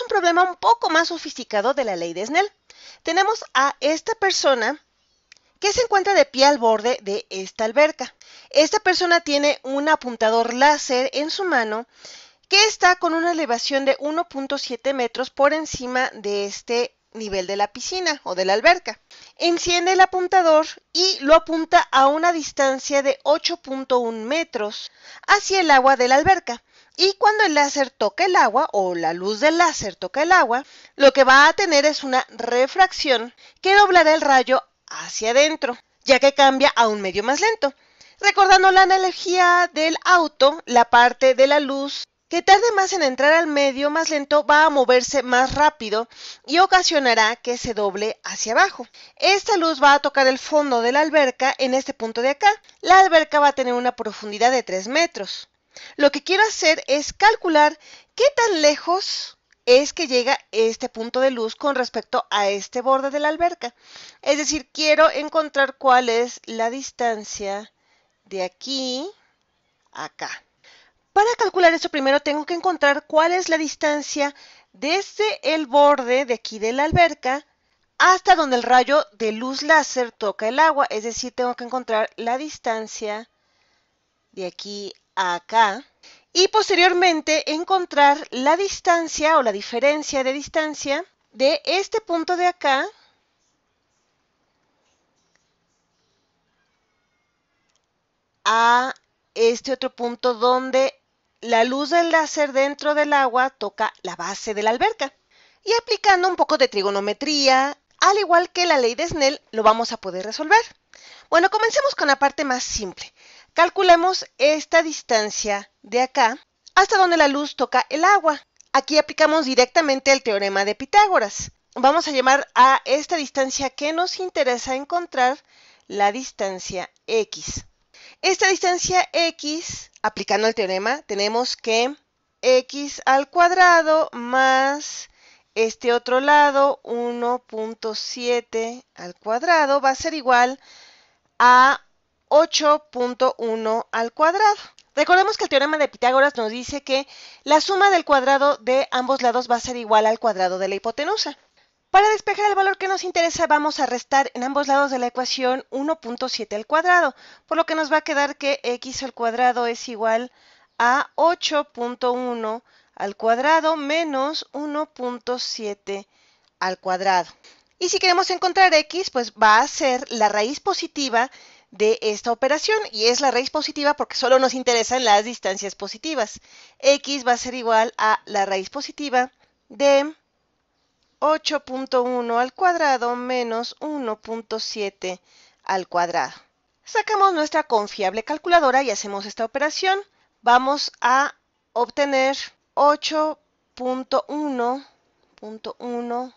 un problema un poco más sofisticado de la ley de Snell. Tenemos a esta persona que se encuentra de pie al borde de esta alberca. Esta persona tiene un apuntador láser en su mano que está con una elevación de 1.7 metros por encima de este nivel de la piscina o de la alberca. Enciende el apuntador y lo apunta a una distancia de 8.1 metros hacia el agua de la alberca. Y cuando el láser toca el agua o la luz del láser toca el agua, lo que va a tener es una refracción que doblará el rayo hacia adentro, ya que cambia a un medio más lento. Recordando la analogía del auto, la parte de la luz que tarde más en entrar al medio más lento va a moverse más rápido y ocasionará que se doble hacia abajo. Esta luz va a tocar el fondo de la alberca en este punto de acá. La alberca va a tener una profundidad de 3 metros. Lo que quiero hacer es calcular qué tan lejos es que llega este punto de luz con respecto a este borde de la alberca. Es decir, quiero encontrar cuál es la distancia de aquí a acá. Para calcular esto primero tengo que encontrar cuál es la distancia desde el borde de aquí de la alberca hasta donde el rayo de luz láser toca el agua. Es decir, tengo que encontrar la distancia de aquí acá y posteriormente encontrar la distancia o la diferencia de distancia de este punto de acá a este otro punto donde la luz del láser dentro del agua toca la base de la alberca. Y aplicando un poco de trigonometría, al igual que la ley de Snell, lo vamos a poder resolver. Bueno, comencemos con la parte más simple. Calculemos esta distancia de acá hasta donde la luz toca el agua. Aquí aplicamos directamente el teorema de Pitágoras. Vamos a llamar a esta distancia que nos interesa encontrar la distancia x. Esta distancia x, aplicando el teorema, tenemos que x al cuadrado más este otro lado, 1.7 al cuadrado, va a ser igual a 8.1 al cuadrado. Recordemos que el teorema de Pitágoras nos dice que la suma del cuadrado de ambos lados va a ser igual al cuadrado de la hipotenusa. Para despejar el valor que nos interesa vamos a restar en ambos lados de la ecuación 1.7 al cuadrado, por lo que nos va a quedar que x al cuadrado es igual a 8.1 al cuadrado menos 1.7 al cuadrado. Y si queremos encontrar x, pues va a ser la raíz positiva de esta operación y es la raíz positiva porque solo nos interesan las distancias positivas. X va a ser igual a la raíz positiva de 8.1 al cuadrado menos 1.7 al cuadrado. Sacamos nuestra confiable calculadora y hacemos esta operación. Vamos a obtener 8.1.1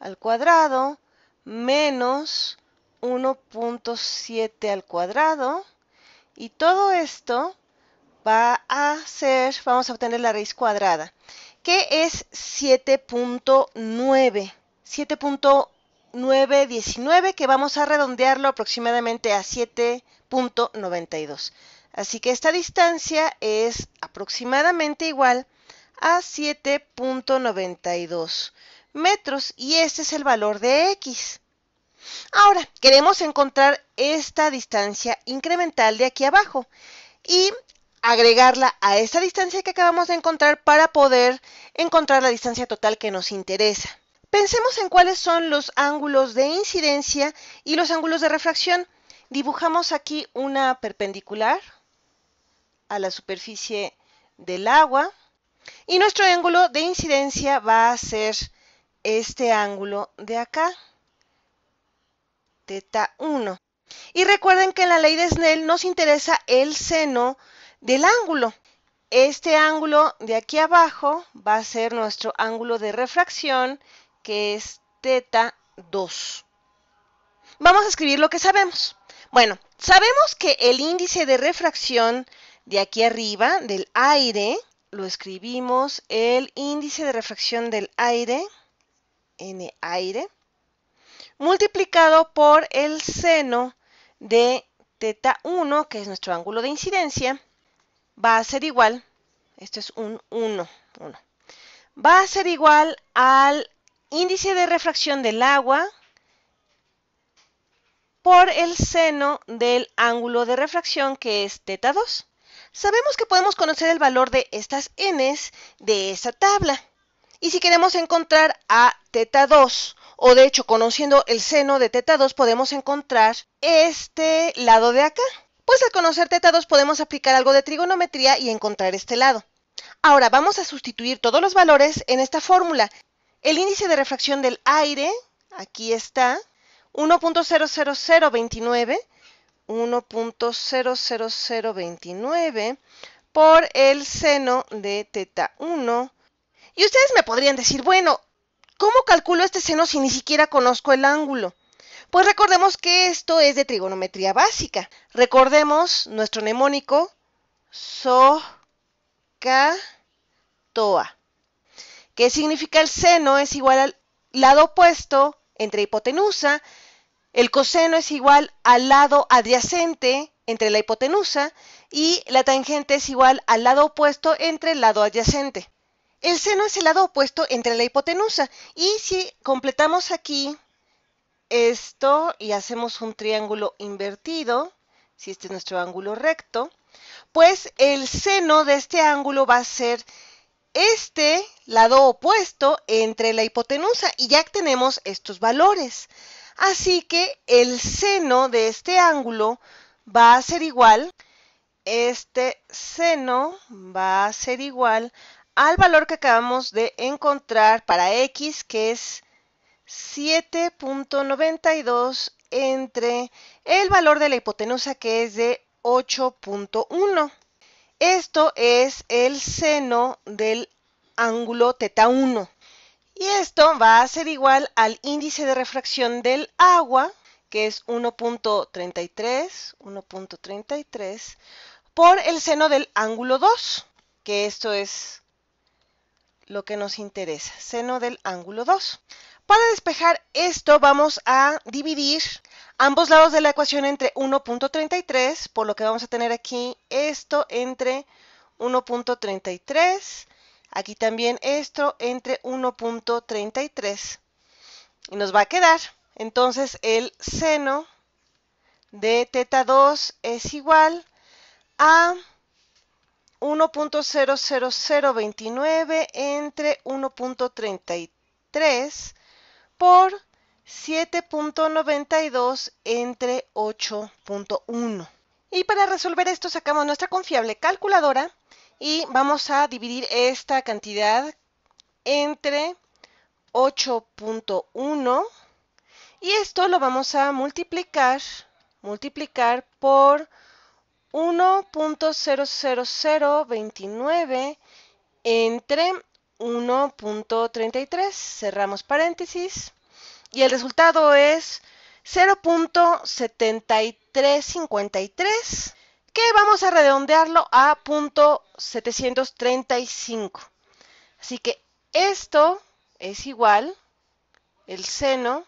al cuadrado menos 1.7 al cuadrado. Y todo esto va a ser, vamos a obtener la raíz cuadrada, que es 7.9. 7.919 que vamos a redondearlo aproximadamente a 7.92. Así que esta distancia es aproximadamente igual a 7.92 metros y este es el valor de x. Ahora, queremos encontrar esta distancia incremental de aquí abajo y agregarla a esta distancia que acabamos de encontrar para poder encontrar la distancia total que nos interesa. Pensemos en cuáles son los ángulos de incidencia y los ángulos de refracción. Dibujamos aquí una perpendicular a la superficie del agua y nuestro ángulo de incidencia va a ser este ángulo de acá teta 1. Y recuerden que en la ley de Snell nos interesa el seno del ángulo. Este ángulo de aquí abajo va a ser nuestro ángulo de refracción, que es teta 2. Vamos a escribir lo que sabemos. Bueno, sabemos que el índice de refracción de aquí arriba, del aire, lo escribimos el índice de refracción del aire, n aire, multiplicado por el seno de teta 1, que es nuestro ángulo de incidencia, va a ser igual, esto es un 1, 1, va a ser igual al índice de refracción del agua por el seno del ángulo de refracción, que es teta 2. Sabemos que podemos conocer el valor de estas n de esa tabla. Y si queremos encontrar a teta 2 o de hecho conociendo el seno de teta 2 podemos encontrar este lado de acá. Pues al conocer teta 2 podemos aplicar algo de trigonometría y encontrar este lado. Ahora vamos a sustituir todos los valores en esta fórmula. El índice de refracción del aire, aquí está, 1.00029, 1.00029 por el seno de teta 1. Y ustedes me podrían decir, bueno, ¿Cómo calculo este seno si ni siquiera conozco el ángulo? Pues recordemos que esto es de trigonometría básica. Recordemos nuestro mnemónico SOH-CA-TOA, ¿Qué significa el seno es igual al lado opuesto entre hipotenusa, el coseno es igual al lado adyacente entre la hipotenusa y la tangente es igual al lado opuesto entre el lado adyacente. El seno es el lado opuesto entre la hipotenusa. Y si completamos aquí esto y hacemos un triángulo invertido, si este es nuestro ángulo recto, pues el seno de este ángulo va a ser este lado opuesto entre la hipotenusa y ya tenemos estos valores. Así que el seno de este ángulo va a ser igual, este seno va a ser igual al valor que acabamos de encontrar para x, que es 7.92 entre el valor de la hipotenusa, que es de 8.1. Esto es el seno del ángulo θ 1. Y esto va a ser igual al índice de refracción del agua, que es 1.33, 1.33, por el seno del ángulo 2, que esto es lo que nos interesa, seno del ángulo 2. Para despejar esto vamos a dividir ambos lados de la ecuación entre 1.33, por lo que vamos a tener aquí esto entre 1.33, aquí también esto entre 1.33. Y nos va a quedar entonces el seno de teta 2 es igual a 1.00029 entre 1.33 por 7.92 entre 8.1. Y para resolver esto sacamos nuestra confiable calculadora y vamos a dividir esta cantidad entre 8.1 y esto lo vamos a multiplicar multiplicar por 1.00029 entre 1.33, cerramos paréntesis, y el resultado es 0.7353, que vamos a redondearlo a 0.735. Así que esto es igual, el seno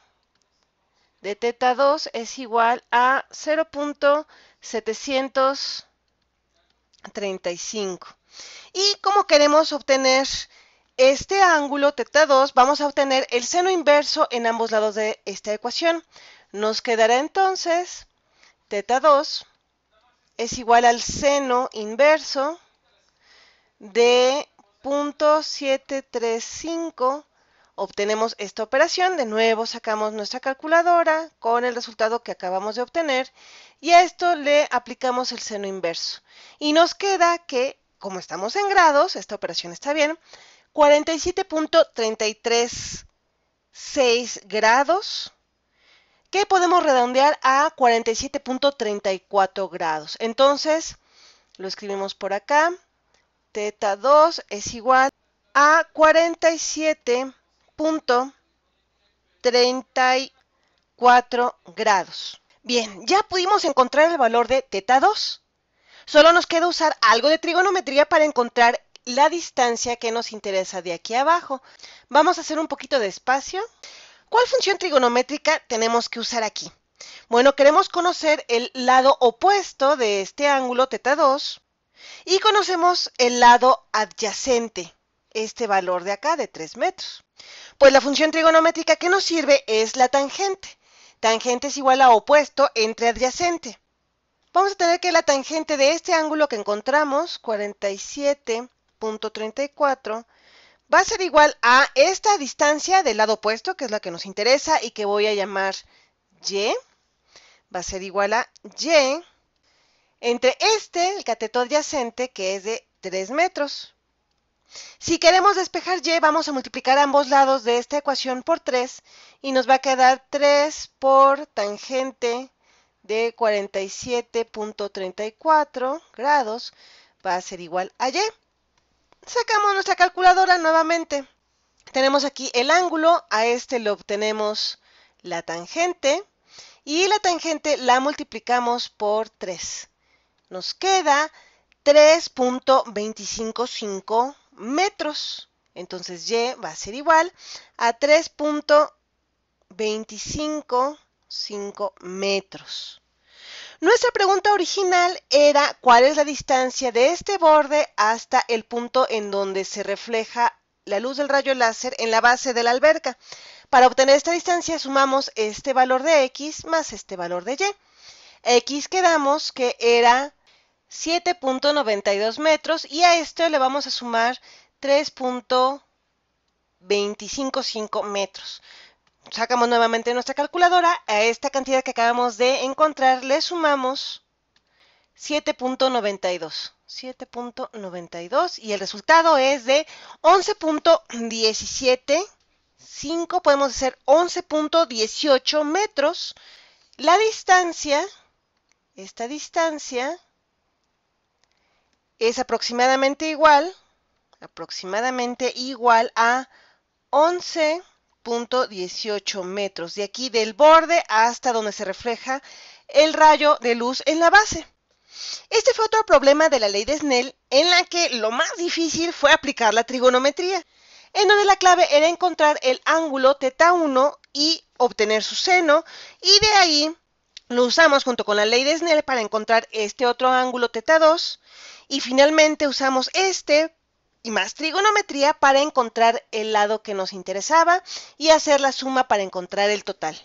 de teta 2 es igual a 0.735. 735. Y como queremos obtener este ángulo teta 2, vamos a obtener el seno inverso en ambos lados de esta ecuación. Nos quedará entonces teta 2 es igual al seno inverso de 0.735 Obtenemos esta operación, de nuevo sacamos nuestra calculadora con el resultado que acabamos de obtener y a esto le aplicamos el seno inverso. Y nos queda que, como estamos en grados, esta operación está bien, 47.336 grados que podemos redondear a 47.34 grados. Entonces, lo escribimos por acá, teta 2 es igual a 47 punto 34 grados. Bien, ya pudimos encontrar el valor de teta 2. Solo nos queda usar algo de trigonometría para encontrar la distancia que nos interesa de aquí abajo. Vamos a hacer un poquito de espacio. ¿Cuál función trigonométrica tenemos que usar aquí? Bueno, queremos conocer el lado opuesto de este ángulo teta 2 y conocemos el lado adyacente, este valor de acá de 3 metros. Pues la función trigonométrica que nos sirve es la tangente. Tangente es igual a opuesto entre adyacente. Vamos a tener que la tangente de este ángulo que encontramos, 47.34, va a ser igual a esta distancia del lado opuesto, que es la que nos interesa y que voy a llamar y. Va a ser igual a y entre este, el cateto adyacente, que es de 3 metros. Si queremos despejar y, vamos a multiplicar ambos lados de esta ecuación por 3 y nos va a quedar 3 por tangente de 47.34 grados va a ser igual a y. Sacamos nuestra calculadora nuevamente. Tenemos aquí el ángulo, a este lo obtenemos la tangente y la tangente la multiplicamos por 3. Nos queda 3.255 metros. Entonces Y va a ser igual a 3.255 metros. Nuestra pregunta original era cuál es la distancia de este borde hasta el punto en donde se refleja la luz del rayo láser en la base de la alberca. Para obtener esta distancia sumamos este valor de x más este valor de y. x quedamos que era 7.92 metros y a esto le vamos a sumar 3.255 metros. Sacamos nuevamente nuestra calculadora, a esta cantidad que acabamos de encontrar le sumamos 7.92. 7.92 y el resultado es de 11.175, podemos hacer 11.18 metros. La distancia, esta distancia es aproximadamente igual, aproximadamente igual a 11.18 metros, de aquí del borde hasta donde se refleja el rayo de luz en la base. Este fue otro problema de la ley de Snell en la que lo más difícil fue aplicar la trigonometría, en donde la clave era encontrar el ángulo θ1 y obtener su seno, y de ahí lo usamos junto con la ley de Snell para encontrar este otro ángulo teta 2 y finalmente usamos este y más trigonometría para encontrar el lado que nos interesaba y hacer la suma para encontrar el total.